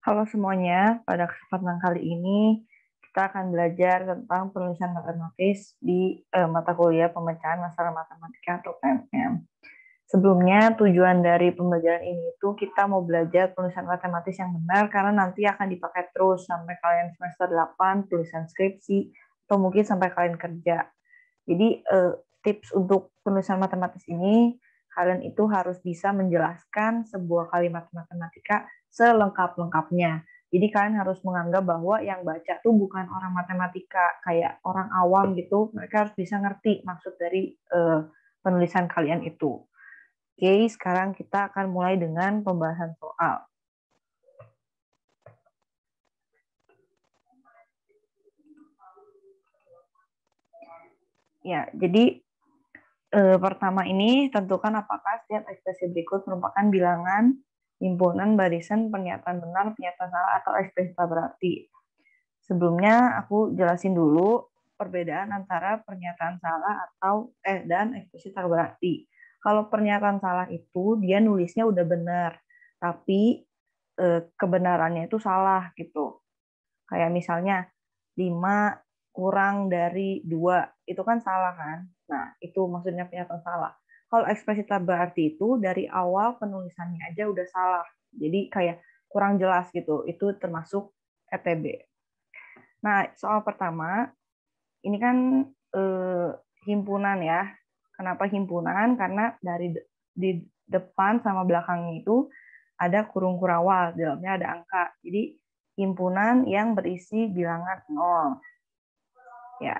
Halo semuanya, pada kesempatan kali ini kita akan belajar tentang penulisan matematis di eh, mata kuliah pemecahan masalah matematika atau PMM. Sebelumnya tujuan dari pembelajaran ini itu kita mau belajar penulisan matematis yang benar karena nanti akan dipakai terus sampai kalian semester 8 tulisan skripsi atau mungkin sampai kalian kerja. Jadi eh, tips untuk penulisan matematis ini kalian itu harus bisa menjelaskan sebuah kalimat matematika selengkap-lengkapnya. Jadi kalian harus menganggap bahwa yang baca tuh bukan orang matematika, kayak orang awam gitu. Mereka harus bisa ngerti maksud dari uh, penulisan kalian itu. Oke, sekarang kita akan mulai dengan pembahasan soal. Ya, jadi E, pertama ini tentukan apakah setiap ekspresi berikut merupakan bilangan, himpunan, barisan, pernyataan benar, pernyataan salah, atau ekspresi tak berarti. Sebelumnya aku jelasin dulu perbedaan antara pernyataan salah atau eh dan ekspresi tak berarti. Kalau pernyataan salah itu dia nulisnya udah benar, tapi e, kebenarannya itu salah gitu. Kayak misalnya lima kurang dari dua itu kan salah kan? Nah, itu maksudnya pernyataan salah. Kalau ekspresi tambah arti itu dari awal penulisannya aja udah salah. Jadi kayak kurang jelas gitu. Itu termasuk ETB. Nah, soal pertama, ini kan eh, himpunan ya. Kenapa himpunan? Karena dari di depan sama belakang itu ada kurung kurawal, di dalamnya ada angka. Jadi himpunan yang berisi bilangan nol. Ya,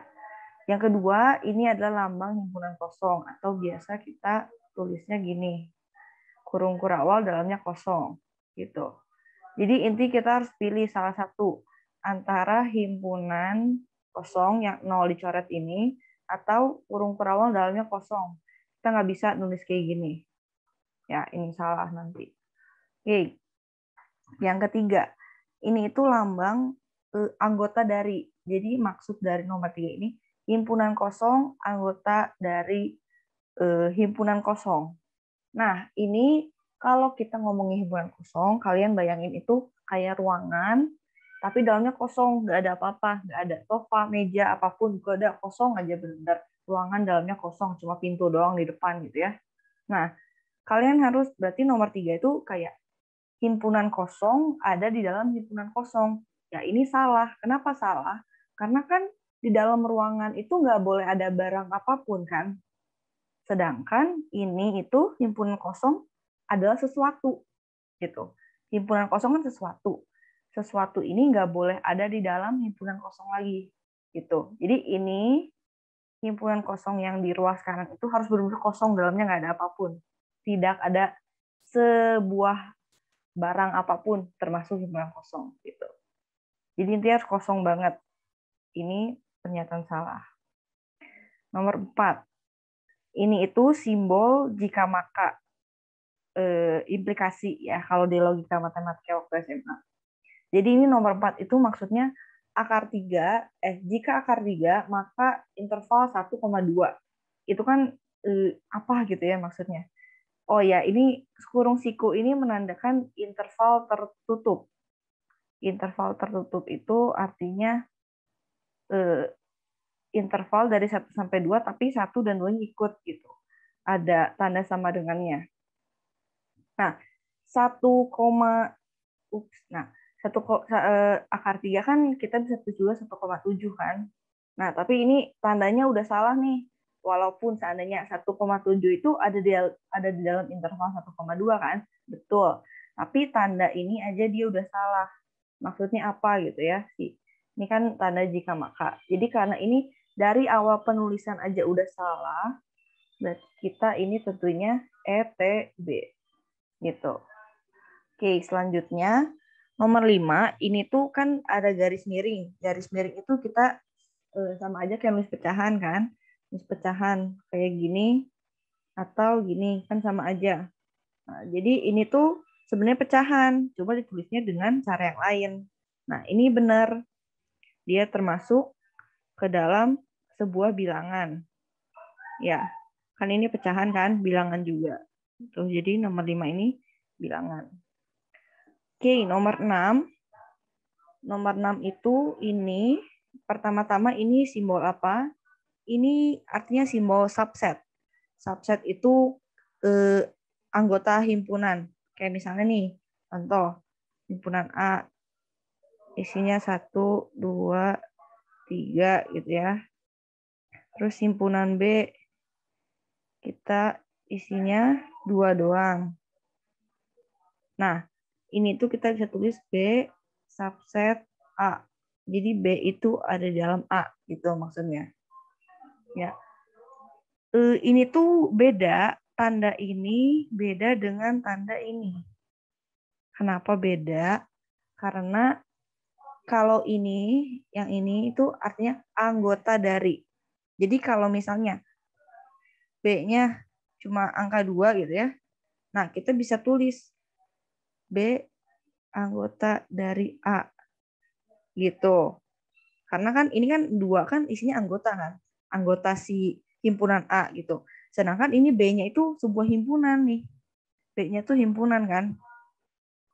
yang kedua, ini adalah lambang himpunan kosong atau biasa kita tulisnya gini. Kurung kurawal dalamnya kosong gitu. Jadi inti kita harus pilih salah satu antara himpunan kosong yang nol dicoret ini atau kurung kurawal dalamnya kosong. Kita nggak bisa nulis kayak gini. Ya, ini salah nanti. Oke. Yang ketiga, ini itu lambang e, anggota dari. Jadi maksud dari nomor tiga ini himpunan kosong anggota dari eh, himpunan kosong. Nah, ini kalau kita ngomongin himpunan kosong, kalian bayangin itu kayak ruangan, tapi dalamnya kosong, nggak ada apa-apa, nggak ada sofa, meja, apapun, nggak ada kosong aja bener-bener. Ruangan dalamnya kosong, cuma pintu doang di depan gitu ya. Nah, kalian harus berarti nomor tiga itu kayak himpunan kosong ada di dalam himpunan kosong. Ya ini salah. Kenapa salah? Karena kan di dalam ruangan itu nggak boleh ada barang apapun kan. Sedangkan ini itu himpunan kosong adalah sesuatu gitu. Himpunan kosong kan sesuatu. Sesuatu ini nggak boleh ada di dalam himpunan kosong lagi gitu. Jadi ini himpunan kosong yang di ruas sekarang itu harus benar-benar kosong dalamnya nggak ada apapun. Tidak ada sebuah barang apapun termasuk himpunan kosong gitu. Jadi intinya harus kosong banget. Ini pernyataan salah. Nomor empat, ini itu simbol jika maka e, implikasi ya kalau di logika matematika waktu SMA. Jadi ini nomor empat itu maksudnya akar tiga eh jika akar tiga maka interval 1,2. Itu kan eh, apa gitu ya maksudnya. Oh ya, ini kurung siku ini menandakan interval tertutup. Interval tertutup itu artinya uh, interval dari 1 sampai 2 tapi 1 dan 2 ngikut gitu. Ada tanda sama dengannya. Nah, 1, ups, nah, 1 eh, akar 3 kan kita bisa juga 1,7 kan. Nah, tapi ini tandanya udah salah nih. Walaupun seandainya 1,7 itu ada di, ada di dalam interval 1,2 kan. Betul. Tapi tanda ini aja dia udah salah. Maksudnya apa gitu ya? Si ini kan tanda jika maka. Jadi karena ini dari awal penulisan aja udah salah, berarti kita ini tentunya ETB. Gitu. Oke, selanjutnya nomor 5 ini tuh kan ada garis miring. Garis miring itu kita eh, sama aja kayak mis pecahan kan. Mis pecahan kayak gini atau gini kan sama aja. Nah, jadi ini tuh sebenarnya pecahan, cuma ditulisnya dengan cara yang lain. Nah, ini benar dia termasuk ke dalam sebuah bilangan. Ya, kan ini pecahan kan, bilangan juga. Tuh, jadi nomor 5 ini bilangan. Oke, nomor 6. Nomor 6 itu ini, pertama-tama ini simbol apa? Ini artinya simbol subset. Subset itu eh, anggota himpunan. Kayak misalnya nih, contoh, himpunan A, isinya satu dua tiga gitu ya terus himpunan B kita isinya dua doang nah ini tuh kita bisa tulis B subset A jadi B itu ada di dalam A gitu maksudnya ya e, ini tuh beda tanda ini beda dengan tanda ini kenapa beda karena kalau ini, yang ini itu artinya anggota dari. Jadi kalau misalnya B-nya cuma angka 2 gitu ya. Nah, kita bisa tulis B anggota dari A. Gitu. Karena kan ini kan dua kan isinya anggota kan. Anggota si himpunan A gitu. Sedangkan ini B-nya itu sebuah himpunan nih. B-nya tuh himpunan kan.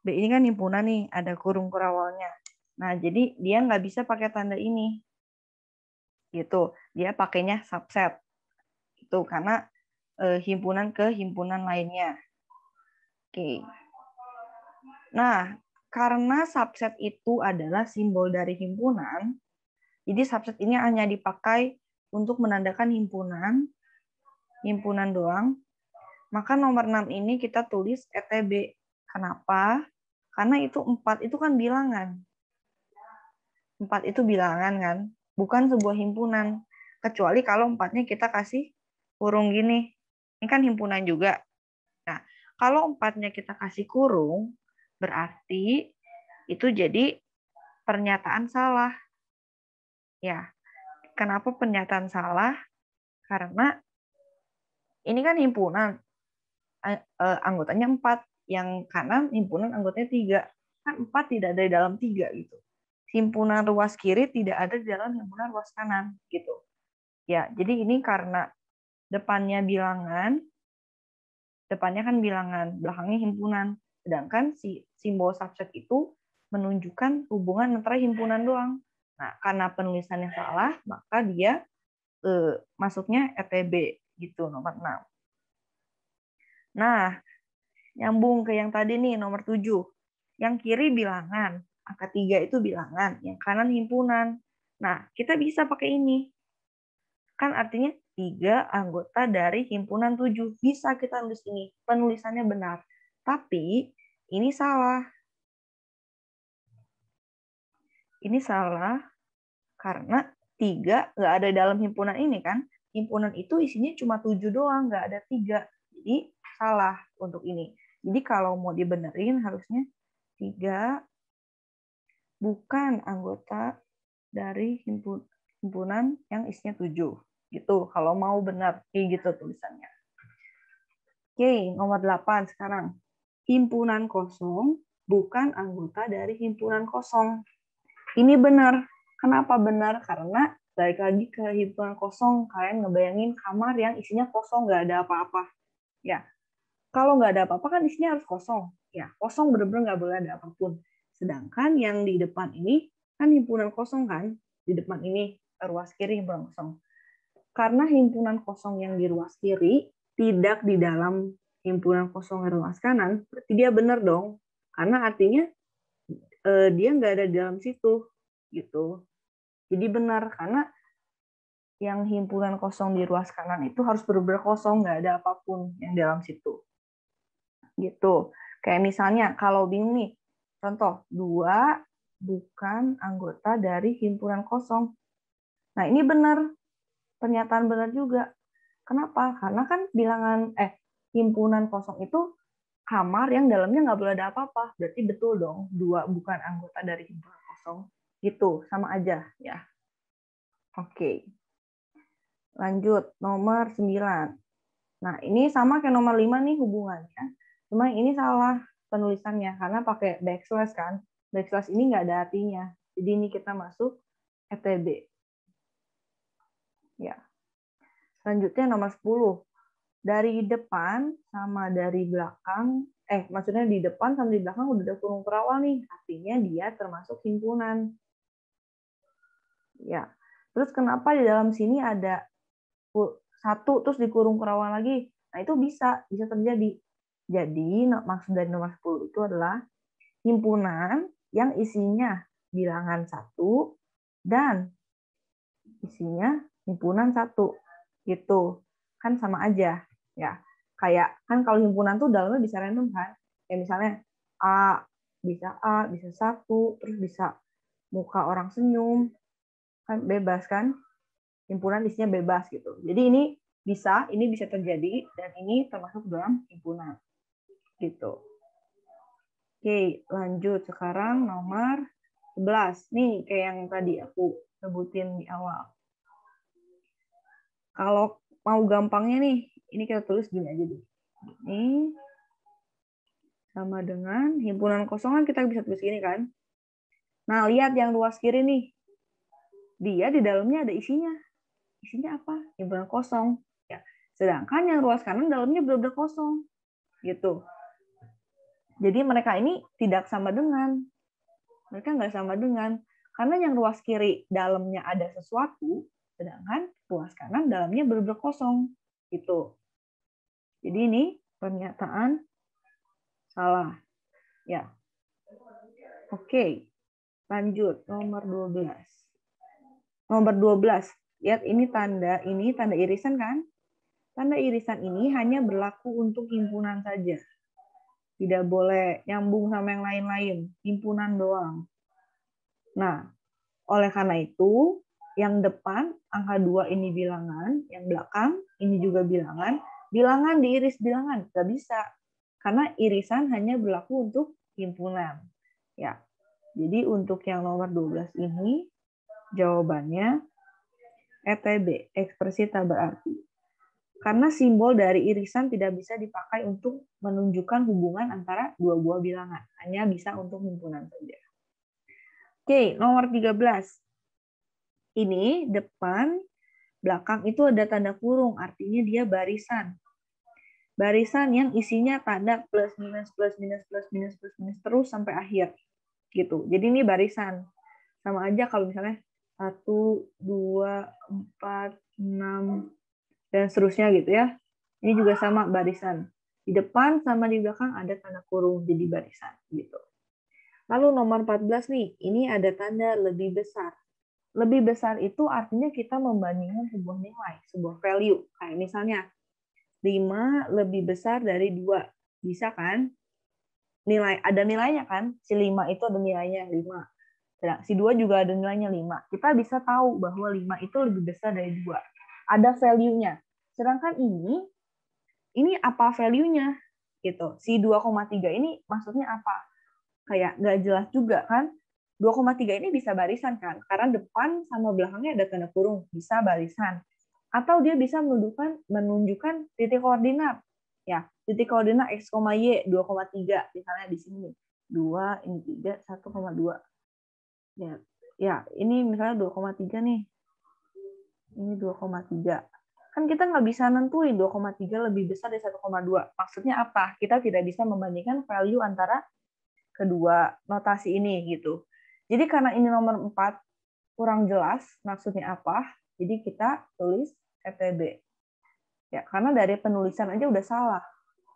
B ini kan himpunan nih, ada kurung kurawalnya. Nah, jadi dia nggak bisa pakai tanda ini. Gitu. Dia pakainya subset. Itu karena e, himpunan ke himpunan lainnya. Oke. Nah, karena subset itu adalah simbol dari himpunan, jadi subset ini hanya dipakai untuk menandakan himpunan, himpunan doang. Maka nomor 6 ini kita tulis ETB. Kenapa? Karena itu 4 itu kan bilangan. Empat itu bilangan kan, bukan sebuah himpunan. Kecuali kalau empatnya kita kasih kurung gini. Ini kan himpunan juga. Nah, kalau empatnya kita kasih kurung, berarti itu jadi pernyataan salah. Ya, kenapa pernyataan salah? Karena ini kan himpunan e, anggotanya empat, yang kanan himpunan anggotanya tiga, kan empat tidak ada di dalam tiga gitu himpunan ruas kiri tidak ada jalan dalam himpunan ruas kanan gitu. Ya, jadi ini karena depannya bilangan, depannya kan bilangan, belakangnya himpunan. Sedangkan si simbol subset itu menunjukkan hubungan antara himpunan doang. Nah, karena penulisannya salah, maka dia eh, masuknya ETB gitu nomor 6. Nah, nyambung ke yang tadi nih nomor 7. Yang kiri bilangan, angka tiga itu bilangan, yang kanan himpunan. Nah, kita bisa pakai ini. Kan artinya tiga anggota dari himpunan tujuh. Bisa kita tulis ini, penulisannya benar. Tapi ini salah. Ini salah karena tiga nggak ada dalam himpunan ini kan. Himpunan itu isinya cuma tujuh doang, nggak ada tiga. Jadi salah untuk ini. Jadi kalau mau dibenerin harusnya tiga bukan anggota dari himpunan yang isinya tujuh gitu kalau mau benar kayak gitu tulisannya oke nomor delapan sekarang himpunan kosong bukan anggota dari himpunan kosong ini benar kenapa benar karena balik lagi ke himpunan kosong kalian ngebayangin kamar yang isinya kosong nggak ada apa-apa ya kalau nggak ada apa-apa kan isinya harus kosong ya kosong bener-bener nggak boleh ada apapun Sedangkan yang di depan ini kan himpunan kosong kan? Di depan ini eh, ruas kiri himpunan kosong. Karena himpunan kosong yang di ruas kiri tidak di dalam himpunan kosong yang ruas kanan, berarti dia benar dong. Karena artinya eh, dia nggak ada di dalam situ gitu. Jadi benar karena yang himpunan kosong di ruas kanan itu harus benar-benar kosong, nggak ada apapun yang di dalam situ. Gitu. Kayak misalnya kalau bingung nih, Contoh, dua bukan anggota dari himpunan kosong. Nah, ini benar. Pernyataan benar juga. Kenapa? Karena kan bilangan eh himpunan kosong itu kamar yang dalamnya nggak boleh ada apa-apa. Berarti betul dong, dua bukan anggota dari himpunan kosong. Gitu, sama aja ya. Oke. Lanjut, nomor 9. Nah, ini sama kayak nomor 5 nih hubungannya. Cuma ini salah penulisannya karena pakai backslash kan backslash ini nggak ada artinya jadi ini kita masuk FTB e ya selanjutnya nomor 10 dari depan sama dari belakang eh maksudnya di depan sama di belakang udah ada kurung perawal nih artinya dia termasuk himpunan ya terus kenapa di dalam sini ada satu terus dikurung kerawal lagi nah itu bisa bisa terjadi jadi maksud dari nomor 10 itu adalah himpunan yang isinya bilangan satu dan isinya himpunan satu gitu kan sama aja ya kayak kan kalau himpunan tuh dalamnya bisa random kan ya misalnya a bisa a bisa satu terus bisa muka orang senyum kan bebas kan himpunan isinya bebas gitu jadi ini bisa ini bisa terjadi dan ini termasuk dalam himpunan gitu. Oke, lanjut sekarang nomor 11. Nih, kayak yang tadi aku sebutin di awal. Kalau mau gampangnya nih, ini kita tulis gini aja deh. Ini sama dengan himpunan kosongan kita bisa tulis gini kan. Nah, lihat yang luas kiri nih. Dia di dalamnya ada isinya. Isinya apa? Himpunan kosong. Ya. Sedangkan yang luas kanan dalamnya benar-benar kosong. Gitu. Jadi mereka ini tidak sama dengan. Mereka nggak sama dengan. Karena yang ruas kiri dalamnya ada sesuatu, sedangkan ruas kanan dalamnya benar-benar kosong. itu Jadi ini pernyataan salah. Ya. Oke. Lanjut nomor 12. Nomor 12. Lihat ini tanda, ini tanda irisan kan? Tanda irisan ini hanya berlaku untuk himpunan saja tidak boleh nyambung sama yang lain-lain, himpunan doang. Nah, oleh karena itu, yang depan angka dua ini bilangan, yang belakang ini juga bilangan, bilangan diiris bilangan, nggak bisa. Karena irisan hanya berlaku untuk himpunan. Ya. Jadi untuk yang nomor 12 ini jawabannya ETB, ekspresi tak berarti karena simbol dari irisan tidak bisa dipakai untuk menunjukkan hubungan antara dua buah bilangan, hanya bisa untuk himpunan saja. Oke, nomor 13. Ini depan, belakang itu ada tanda kurung, artinya dia barisan. Barisan yang isinya tanda plus minus plus minus plus minus plus minus terus sampai akhir. Gitu. Jadi ini barisan. Sama aja kalau misalnya 1 2 4 6 dan seterusnya gitu ya. Ini juga sama barisan. Di depan sama di belakang ada tanda kurung jadi barisan gitu. Lalu nomor 14 nih, ini ada tanda lebih besar. Lebih besar itu artinya kita membandingkan sebuah nilai, sebuah value. Kayak misalnya 5 lebih besar dari 2. Bisa kan? Nilai ada nilainya kan? Si 5 itu ada nilainya 5 si dua juga ada nilainya 5. Kita bisa tahu bahwa 5 itu lebih besar dari 2. Ada value-nya. Sedangkan ini, ini apa value-nya? gitu. Si 2,3 ini maksudnya apa? Kayak nggak jelas juga kan. 2,3 ini bisa barisan kan? Karena depan sama belakangnya ada tanda kurung, bisa barisan. Atau dia bisa menunjukkan, menunjukkan titik koordinat. Ya, titik koordinat X, Y, 2,3 misalnya di sini. 2, ini 3, 1,2. Ya, ya, ini misalnya 2,3 nih. Ini 2,3 kan kita nggak bisa nentuin 2,3 lebih besar dari 1,2. Maksudnya apa? Kita tidak bisa membandingkan value antara kedua notasi ini gitu. Jadi karena ini nomor 4 kurang jelas maksudnya apa, jadi kita tulis FTB. E ya, karena dari penulisan aja udah salah.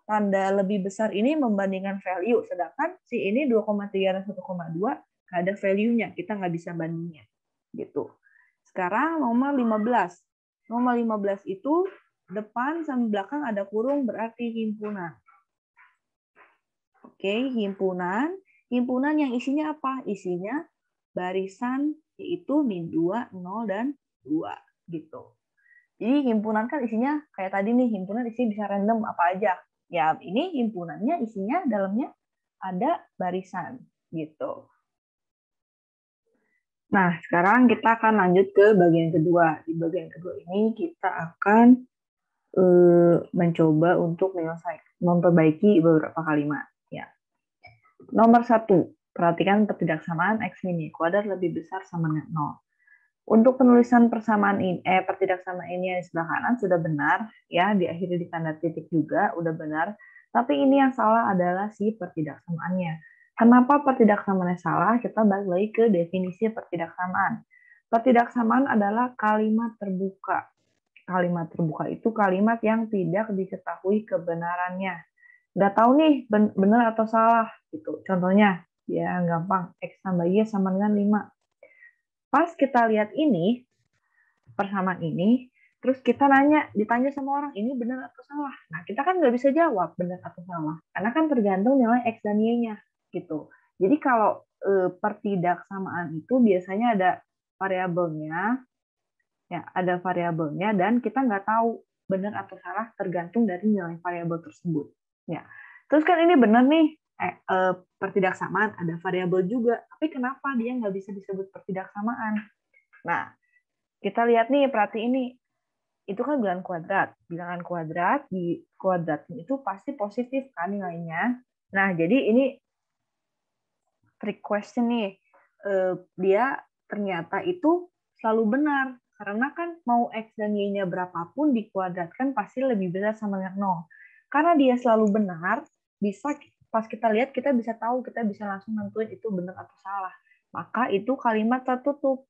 Tanda lebih besar ini membandingkan value, sedangkan si ini 2,3 dan 1,2 nggak ada value-nya, kita nggak bisa bandingnya. Gitu. Sekarang nomor 15, Nomor 15 itu depan sama belakang ada kurung berarti himpunan. Oke, himpunan. Himpunan yang isinya apa? Isinya barisan yaitu min 2, 0, dan 2 gitu. Jadi himpunan kan isinya kayak tadi nih, himpunan isinya bisa random apa aja. Ya, ini himpunannya isinya dalamnya ada barisan gitu. Nah, sekarang kita akan lanjut ke bagian kedua. Di bagian kedua ini kita akan e, mencoba untuk menyelesaikan, memperbaiki beberapa kalimat. Ya. Nomor satu, perhatikan pertidaksamaan x ini. kuadrat lebih besar sama dengan 0. Untuk penulisan persamaan ini, eh, pertidaksamaan ini yang di sebelah kanan sudah benar, ya diakhiri di tanda titik juga, sudah benar. Tapi ini yang salah adalah si pertidaksamaannya Kenapa pertidaksamaan salah? Kita balik lagi ke definisi pertidaksamaan. Pertidaksamaan adalah kalimat terbuka. Kalimat terbuka itu kalimat yang tidak diketahui kebenarannya. Nggak tahu nih benar atau salah gitu. Contohnya, ya gampang, X tambah Y sama dengan 5. Pas kita lihat ini, persamaan ini, terus kita nanya, ditanya sama orang, ini benar atau salah? Nah, kita kan nggak bisa jawab benar atau salah, karena kan tergantung nilai X dan Y-nya gitu. Jadi kalau e, pertidaksamaan itu biasanya ada variabelnya, ya ada variabelnya dan kita nggak tahu benar atau salah tergantung dari nilai variabel tersebut. Ya, terus kan ini benar nih eh, e, pertidaksamaan ada variabel juga, tapi kenapa dia nggak bisa disebut pertidaksamaan? Nah, kita lihat nih perhati ini itu kan bilangan kuadrat. Bilangan kuadrat di kuadratnya itu pasti positif kan nilainya. Nah, jadi ini trick question nih eh, dia ternyata itu selalu benar karena kan mau x dan y-nya berapapun dikuadratkan pasti lebih besar sama dengan nol karena dia selalu benar bisa pas kita lihat kita bisa tahu kita bisa langsung nentuin itu benar atau salah maka itu kalimat tertutup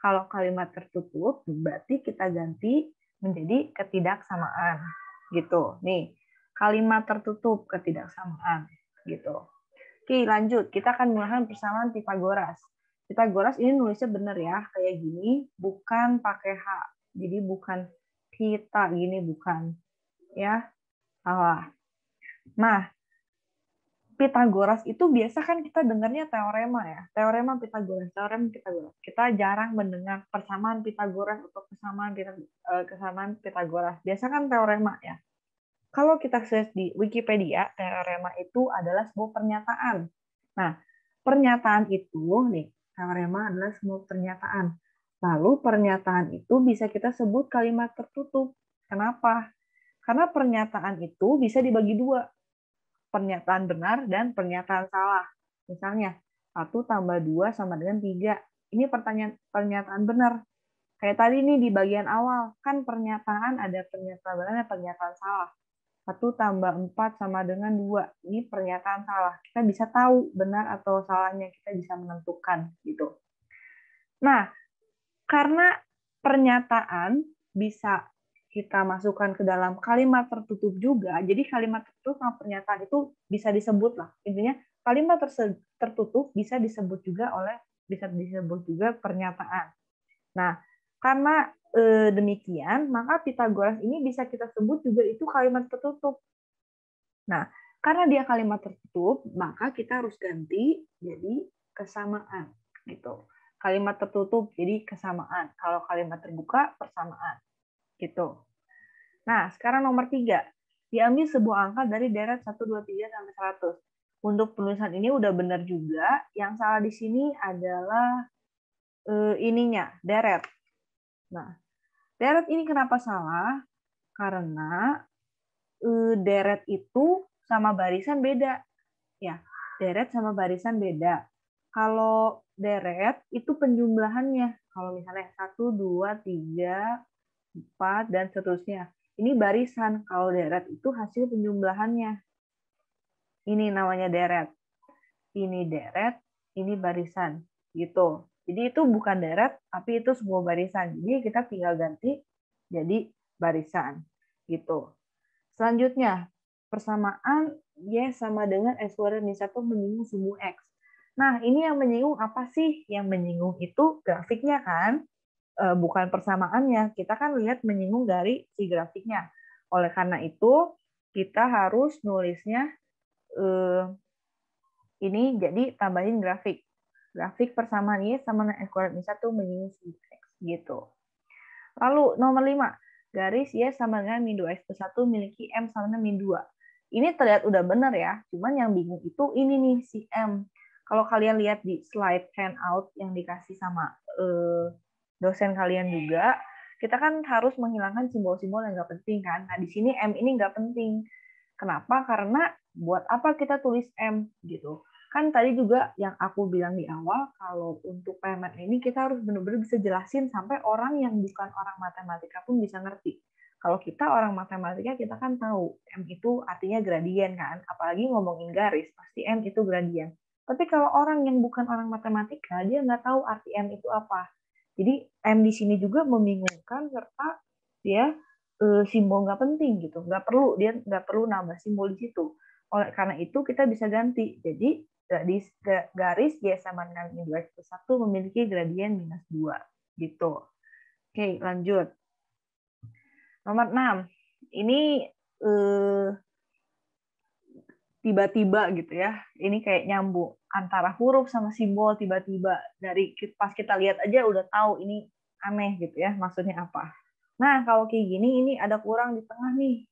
kalau kalimat tertutup berarti kita ganti menjadi ketidaksamaan gitu nih kalimat tertutup ketidaksamaan gitu Oke, lanjut. Kita akan menggunakan persamaan Pitagoras. Pitagoras ini nulisnya benar ya, kayak gini, bukan pakai H. Jadi bukan pita gini, bukan. Ya, salah. Nah, Pitagoras itu biasa kan kita dengarnya teorema ya, teorema Pitagoras, teorema Pitagoras. Kita jarang mendengar persamaan Pitagoras atau kesamaan eh, kesamaan Pitagoras. Biasa kan teorema ya. Kalau kita search di Wikipedia, teorema itu adalah sebuah pernyataan. Nah, pernyataan itu nih, teorema adalah sebuah pernyataan. Lalu pernyataan itu bisa kita sebut kalimat tertutup. Kenapa? Karena pernyataan itu bisa dibagi dua. Pernyataan benar dan pernyataan salah. Misalnya, 1 tambah 2 sama dengan 3. Ini pertanyaan pernyataan benar. Kayak tadi nih di bagian awal, kan pernyataan ada pernyataan benar dan pernyataan salah. 1 tambah 4 sama dengan 2. Ini pernyataan salah. Kita bisa tahu benar atau salahnya, kita bisa menentukan gitu. Nah, karena pernyataan bisa kita masukkan ke dalam kalimat tertutup juga, jadi kalimat tertutup sama pernyataan itu bisa disebut lah. Intinya kalimat tertutup bisa disebut juga oleh bisa disebut juga pernyataan. Nah, karena e, demikian, maka Pitagoras ini bisa kita sebut juga itu kalimat tertutup. Nah, karena dia kalimat tertutup, maka kita harus ganti jadi kesamaan gitu. Kalimat tertutup jadi kesamaan. Kalau kalimat terbuka persamaan gitu. Nah, sekarang nomor tiga. Diambil sebuah angka dari deret 1, 2, 3 sampai 100. Untuk penulisan ini udah benar juga. Yang salah di sini adalah eh, ininya, deret. Nah, deret ini kenapa salah? Karena eh, deret itu sama barisan beda. Ya, deret sama barisan beda. Kalau deret itu penjumlahannya. Kalau misalnya 1, 2, 3, 4, dan seterusnya. Ini barisan. Kalau deret itu hasil penjumlahannya. Ini namanya deret. Ini deret, ini barisan. Gitu. Jadi itu bukan deret, tapi itu sebuah barisan. Jadi kita tinggal ganti jadi barisan gitu. Selanjutnya, persamaan Y sama dengan x kuadrat min 1 menyinggung sumbu X. Nah, ini yang menyinggung apa sih? Yang menyinggung itu grafiknya kan, e, bukan persamaannya. Kita kan lihat menyinggung dari si grafiknya. Oleh karena itu, kita harus nulisnya e, ini jadi tambahin grafik grafik persamaan Y sama dengan X kuadrat minus 1 minus X gitu. Lalu nomor 5, garis Y sama dengan min 2X plus 1 miliki M sama dengan min 2. Ini terlihat udah benar ya, cuman yang bingung itu ini nih si M. Kalau kalian lihat di slide handout yang dikasih sama eh, dosen kalian juga, kita kan harus menghilangkan simbol-simbol yang nggak penting kan. Nah di sini M ini nggak penting. Kenapa? Karena buat apa kita tulis M gitu kan tadi juga yang aku bilang di awal kalau untuk PMN ini kita harus benar-benar bisa jelasin sampai orang yang bukan orang matematika pun bisa ngerti. Kalau kita orang matematika kita kan tahu M itu artinya gradien kan, apalagi ngomongin garis pasti M itu gradien. Tapi kalau orang yang bukan orang matematika dia nggak tahu arti M itu apa. Jadi M di sini juga membingungkan serta dia ya, eh, simbol nggak penting gitu, nggak perlu dia nggak perlu nambah simbol di situ. Oleh karena itu kita bisa ganti. Jadi garis G sama dengan min 2 X plus 1 memiliki gradien minus 2. Gitu. Oke, lanjut. Nomor 6. Ini eh, tiba-tiba eh, gitu ya. Ini kayak nyambung antara huruf sama simbol tiba-tiba dari pas kita lihat aja udah tahu ini aneh gitu ya, maksudnya apa. Nah, kalau kayak gini ini ada kurang di tengah nih.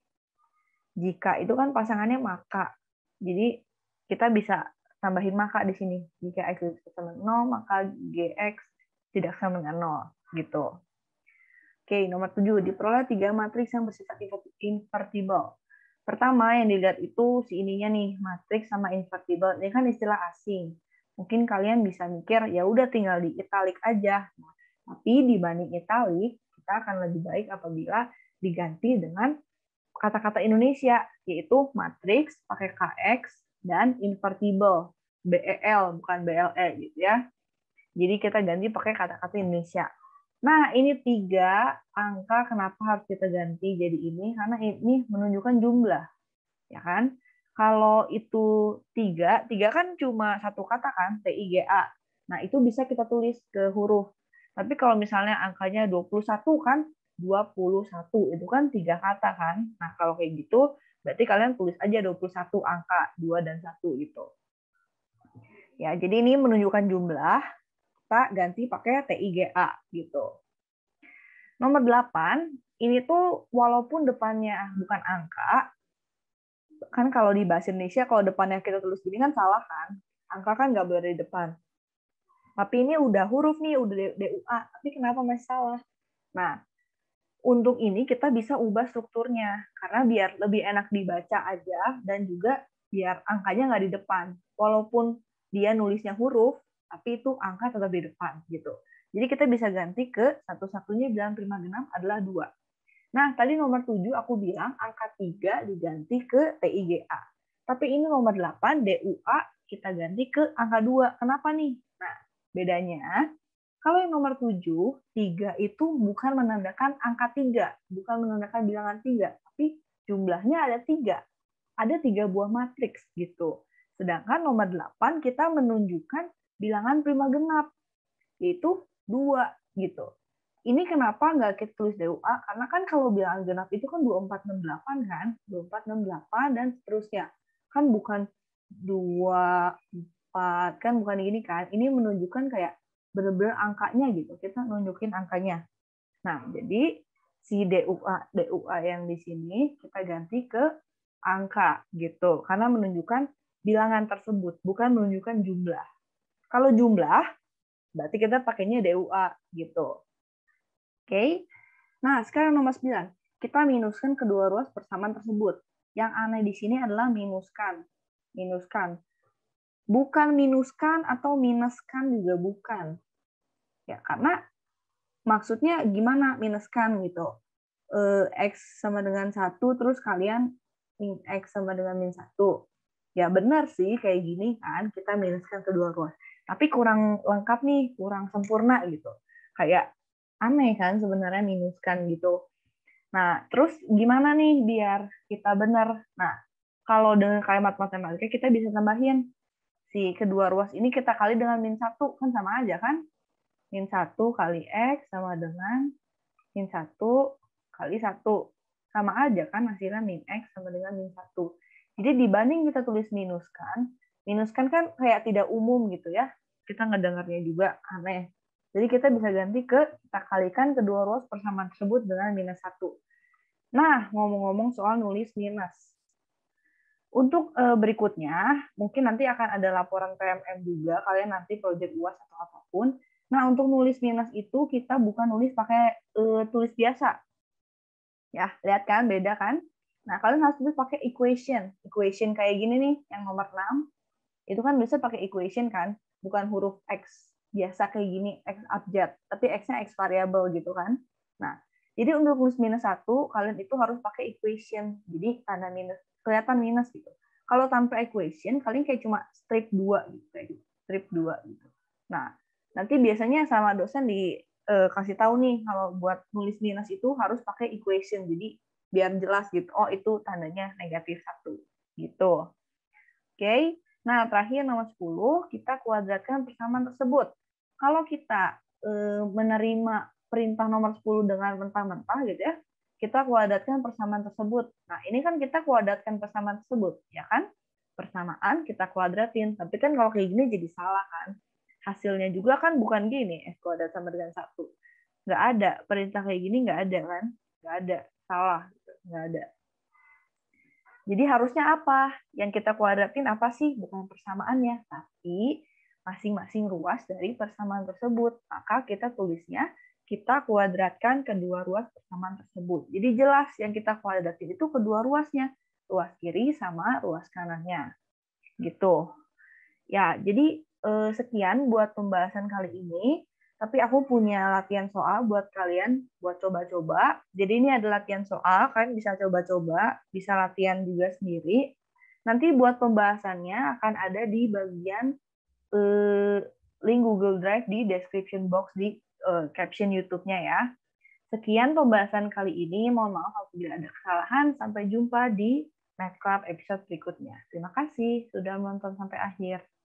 Jika itu kan pasangannya maka. Jadi kita bisa tambahin maka di sini jika x lebih sama 0 maka gx tidak sama dengan 0 gitu Oke, nomor 7. Diperoleh tiga matriks yang bersifat invertible. Pertama yang dilihat itu si ininya nih, matriks sama invertible. Ini kan istilah asing. Mungkin kalian bisa mikir, ya udah tinggal di italik aja. Nah, tapi dibanding italik, kita akan lebih baik apabila diganti dengan kata-kata Indonesia, yaitu matriks pakai KX, dan invertible, BEL bukan BLE gitu ya. Jadi kita ganti pakai kata-kata Indonesia. Nah, ini tiga angka kenapa harus kita ganti jadi ini karena ini menunjukkan jumlah. Ya kan? Kalau itu tiga, tiga kan cuma satu kata kan, TIGA. Nah, itu bisa kita tulis ke huruf. Tapi kalau misalnya angkanya 21 kan, 21 itu kan tiga kata kan. Nah, kalau kayak gitu Berarti kalian tulis aja 21 angka 2 dan 1 gitu. Ya, jadi ini menunjukkan jumlah, kita ganti pakai TIGA gitu. Nomor 8, ini tuh walaupun depannya bukan angka, kan kalau di bahasa Indonesia kalau depannya kita tulis gini kan salah kan. Angka kan nggak boleh di depan. Tapi ini udah huruf nih, udah DUA, tapi kenapa masih salah? Nah, untuk ini kita bisa ubah strukturnya karena biar lebih enak dibaca aja dan juga biar angkanya nggak di depan walaupun dia nulisnya huruf tapi itu angka tetap di depan gitu jadi kita bisa ganti ke satu-satunya bilangan prima genap adalah dua nah tadi nomor 7 aku bilang angka 3 diganti ke TIGA tapi ini nomor 8 DUA kita ganti ke angka 2 kenapa nih nah bedanya kalau yang nomor 7, 3 itu bukan menandakan angka 3, bukan menandakan bilangan 3, tapi jumlahnya ada 3. Ada 3 buah matriks gitu. Sedangkan nomor 8 kita menunjukkan bilangan prima genap, yaitu 2 gitu. Ini kenapa nggak kita tulis DUA? Karena kan kalau bilangan genap itu kan 2468 kan, 2468 dan seterusnya. Kan bukan 2, 4, kan bukan gini kan. Ini menunjukkan kayak benar-benar angkanya gitu kita nunjukin angkanya nah jadi si DUA DUA yang di sini kita ganti ke angka gitu karena menunjukkan bilangan tersebut bukan menunjukkan jumlah kalau jumlah berarti kita pakainya DUA gitu oke okay? nah sekarang nomor 9 kita minuskan kedua ruas persamaan tersebut yang aneh di sini adalah minuskan minuskan bukan minuskan atau minuskan juga bukan ya karena maksudnya gimana minuskan gitu e, x sama dengan satu terus kalian x sama dengan min satu ya benar sih kayak gini kan kita minuskan kedua ruas tapi kurang lengkap nih kurang sempurna gitu kayak aneh kan sebenarnya minuskan gitu nah terus gimana nih biar kita benar nah kalau dengan kalimat matematika kita bisa tambahin si kedua ruas ini kita kali dengan min satu kan sama aja kan Min 1 kali X sama dengan min 1 kali 1. Sama aja kan hasilnya min X sama dengan min 1. Jadi dibanding kita tulis minus kan, minuskan kan kayak tidak umum gitu ya. Kita ngedengarnya juga aneh. Jadi kita bisa ganti ke, kita kalikan kedua ruas persamaan tersebut dengan minus 1. Nah, ngomong-ngomong soal nulis minus. Untuk eh, berikutnya, mungkin nanti akan ada laporan PMM juga, kalian nanti project UAS atau apapun, Nah, untuk nulis minus itu kita bukan nulis pakai e, tulis biasa. Ya, lihat kan beda kan? Nah, kalian harus tulis pakai equation. Equation kayak gini nih, yang nomor 6. Itu kan bisa pakai equation kan, bukan huruf X biasa kayak gini, X abjad, tapi X-nya X variabel gitu kan. Nah, jadi untuk nulis minus 1, kalian itu harus pakai equation. Jadi tanda minus, kelihatan minus gitu. Kalau tanpa equation, kalian kayak cuma strip 2 gitu. Kayak gitu. Strip 2 gitu. Nah, Nanti biasanya sama dosen dikasih eh, uh, tahu nih kalau buat nulis minus itu harus pakai equation. Jadi biar jelas gitu. Oh, itu tandanya negatif satu gitu. Oke. Okay. Nah, terakhir nomor 10, kita kuadratkan persamaan tersebut. Kalau kita eh, menerima perintah nomor 10 dengan mentah-mentah gitu ya, kita kuadratkan persamaan tersebut. Nah, ini kan kita kuadratkan persamaan tersebut, ya kan? Persamaan kita kuadratin, tapi kan kalau kayak gini jadi salah kan? hasilnya juga kan bukan gini S kuadrat sama dengan satu nggak ada perintah kayak gini nggak ada kan nggak ada salah gitu, nggak ada jadi harusnya apa yang kita kuadratin apa sih bukan persamaannya tapi masing-masing ruas dari persamaan tersebut maka kita tulisnya kita kuadratkan kedua ruas persamaan tersebut. Jadi jelas yang kita kuadratin itu kedua ruasnya, ruas kiri sama ruas kanannya. Gitu. Ya, jadi uh, sekian buat pembahasan kali ini. Tapi aku punya latihan soal buat kalian buat coba-coba. Jadi ini ada latihan soal, kalian bisa coba-coba, bisa latihan juga sendiri. Nanti buat pembahasannya akan ada di bagian uh, link Google Drive di description box di uh, caption YouTube-nya ya. Sekian pembahasan kali ini. Mohon maaf apabila ada kesalahan. Sampai jumpa di Math Club episode berikutnya. Terima kasih sudah menonton sampai akhir.